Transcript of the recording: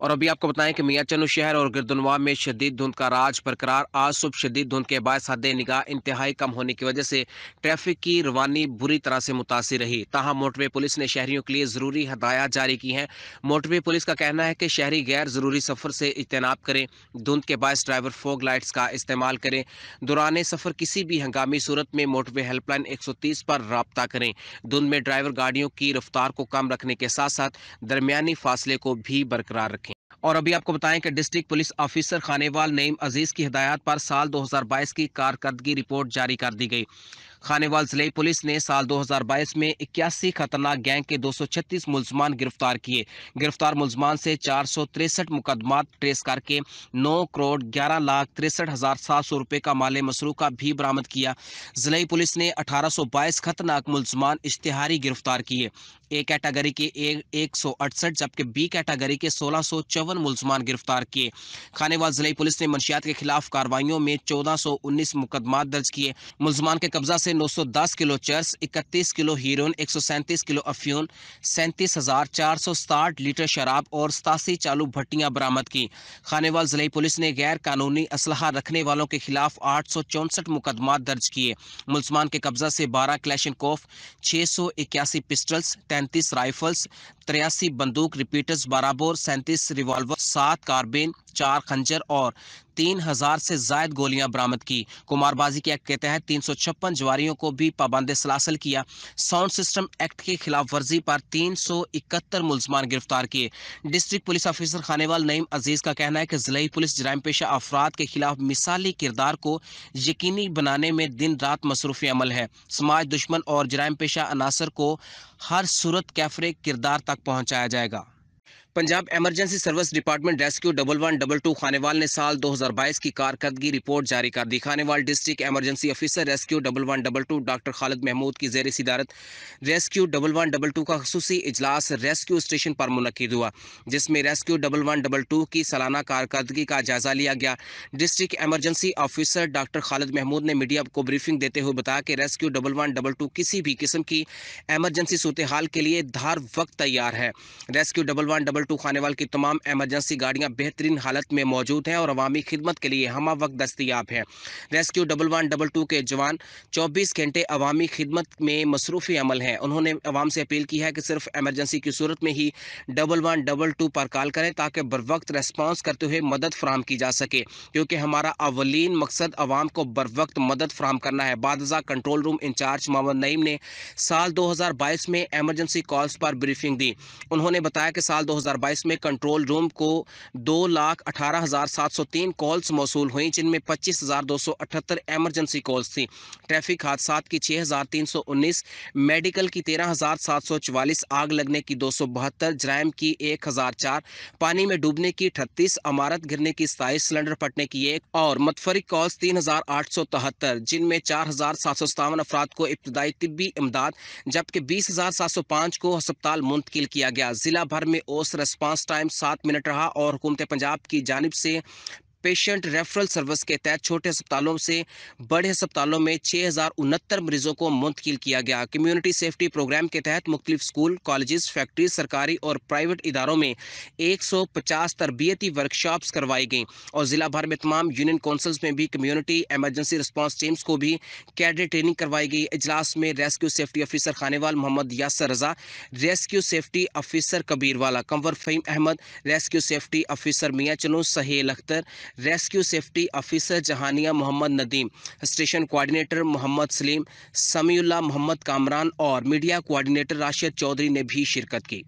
और अभी आपको बताएं कि मियाँ शहर और गिरदनवा में शदीद धुंध का राज बरकरार आज सुबह शदीद धुंध के बायस हद निगाह इंतहाई कम होने की वजह से ट्रैफिक की रवानी बुरी तरह से मुतासर रही तहाँ मोटरवे पुलिस ने शहरियों के लिए ज़रूरी हदायत जारी की हैं मोटरवे पुलिस का कहना है कि शहरी गैर ज़रूरी सफ़र से इजतनाब करें धुंध के बायस ड्राइवर फोग लाइट्स का इस्तेमाल करें दौरान सफ़र किसी भी हंगामी सूरत में मोटरवे हेल्पलाइन एक सौ तीस पर रबता करें धुंध में ड्राइवर गाड़ियों की रफ्तार को कम रखने के साथ साथ दरमिया फासले को भी बरकरार रखें और अभी आपको बताएं कि district police officer Khanewal Naeem Aziz की हिदायत पर साल 2022 की कारकर्दगी रिपोर्ट जारी कर दी गई खानेवाल जिले पुलिस ने साल 2022 में इक्यासी खतरनाक गैंग के 236 मुलजमान गिरफ्तार किए गिरफ्तार मुलजमान से चार मुकदमा ट्रेस करके नौ करोड़ ग्यारह लाख तिरसठ हजार सात सौ रुपये का माले मसरू का भी बरामद किया जिले पुलिस ने 1822 खतरनाक मुलजमान इश्तिहारी गिरफ्तार किए ए कैटेगरी के एक सौ अड़सठ जबकि बी कैटेगरी के सोलह सौ चौवन मुलजमान गिरफ्तार किए खानेवाल जिले पुलिस ने मंशियात के खिलाफ कार्रवाइयों में चौदह सौ उन्नीस मुकदमा दर्ज किए मुलजमान के कब्जा से से 910 किलो चर्स 31 किलो हीरोइन एक किलो अफ्यून सैंतीस लीटर शराब और सतासी चालू भट्टियां बरामद की खानेवाल जिले पुलिस ने गैर कानूनी असलाह रखने वालों के खिलाफ आठ मुकदमा दर्ज किए मुलमान के कब्जा से 12 क्लैशन कोफ छः पिस्टल्स तैंतीस राइफल्स तिरयासी बंदूक रिपीटर्स बराबर सैंतीस रिवॉल्वर सात कारबेन चार खंजर और तीन हजार से जायद गोलियां बरामद की कुमारबाजी के एक्ट के तहत तीन सौ छप्पन जवारियों को भी पाबंद सलासल किया साउंड सिस्टम एक्ट की खिलाफ वर्जी पर तीन सौ इकहत्तर मुलजमान गिरफ्तार किए district police officer Khanewal Naeem Aziz का कहना है कि जिले पुलिस जराम पेशा अफराद के खिलाफ मिसाली किरदार को यकीनी बनाने में दिन रात मसरूफी अमल है समाज दुश्मन और जराम पेशा अनासर को हर सूरत कैफरे किरदार तक पहुँचाया जाएगा Punjab emergency service department rescue double one double two Khanewal ने साल 2022 की कारकर्दगी रिपोर्ट जारी कर दी Khanewal district emergency officer rescue double one double two doctor Khalid Mahmood की जेर सदारत rescue double one double two का खसूस इजलास रेस्क्यू स्टेशन पर मुनद हुआ जिसमें rescue double one double two की सालाना कारकर्दगी का जायजा लिया गया district emergency officer doctor Khalid Mahmood ने मीडिया को ब्रीफिंग देते हुए बताया कि rescue double one double two किसी भी किस्म की एमरजेंसी सूरत के लिए धार वक्त तैयार है rescue double one double two Khanewal की तमाम एमरजेंसी गाड़ियां बेहतरीन हालत में मौजूद हैं और अवामी खिदमत के लिए हम वक्त दस्तियाब हैं rescue double one double two के जवान चौबीस घंटे अवामी खिदमत में मसरूफ़ी अमल हैं उन्होंने अवाम से अपील की है कि सिर्फ एमरजेंसी की सूरत में ही डबल वन डबल टू पर कॉल करें ताकि बर वक्त रेस्पॉन्स करते हुए मदद फ्राहम की जा सके क्योंकि हमारा अवलिन मकसद अवाम को बर वक्त मदद फ्राहम करना है बादजा control room incharge Mohammad Naeem ने साल दो हज़ार बाईस में एमरजेंसी कॉल्स पर ब्रीफिंग दी उन्होंने बताया कि साल दो 2022 में कंट्रोल रूम को दो लाख अठारह हज़ार सात सौ तीन कॉल्स मौसू हुई जिनमें पच्चीस हज़ार दो सौ अठहत्तर एमरजेंसी कॉल्स थी ट्रैफिक हादसा की छः हज़ार तीन सौ उन्नीस मेडिकल की तेरह हज़ार सात सौ चवालीस आग लगने की दो सौ बहत्तर जराइम की एक हज़ार चार पानी में डूबने की अठतीस अमारत गिरने की सताईस सिलेंडर फटने की एक और मतफरिक कॉल्स तीन हज़ार आठ सौ तिहत्तर जिनमें चार हज़ार सात सौ सतावन अफराद को इब्तदाई तिबी इमदाद जबकि बीस हज़ार सात सौ पाँच को अस्पताल मुंतकिल किया गया जिला भर में औसत रेस्पॉन्स टाइम सात मिनट रहा और हुकूमत पंजाब की जानब से पेशेंट रेफरल सर्विस के तहत छोटे अस्पतालों से बड़े अस्पतालों में छः मरीजों को मुंतकिल किया गया कम्युनिटी सेफ्टी प्रोग्राम के तहत मुख्तलिफ स्कूल कॉलेज फैक्ट्री सरकारी और प्राइवेट इदारों में एक सौ पचास तरबियती वर्कशॉप्स करवाई गई और ज़िला भर में तमाम यूनियन काउंसिल्स में भी कम्युनिटी एमरजेंसी रिस्पॉन्स टीम्स को भी कैडर ट्रेनिंग करवाई गई इजलास में rescue safety officer Khanewal Mohammad Yasir Raza rescue safety officer Kabirwala Kanwar Faheem Ahmed rescue safety officer Mian Channu Sohail Akhtar rescue safety officer Jahania Mohammad Nadeem station coordinator Mohammad Saleem Samiullah Mohammad Kamran और मीडिया कोऑर्डिनेटर राशिद चौधरी ने भी शिरकत की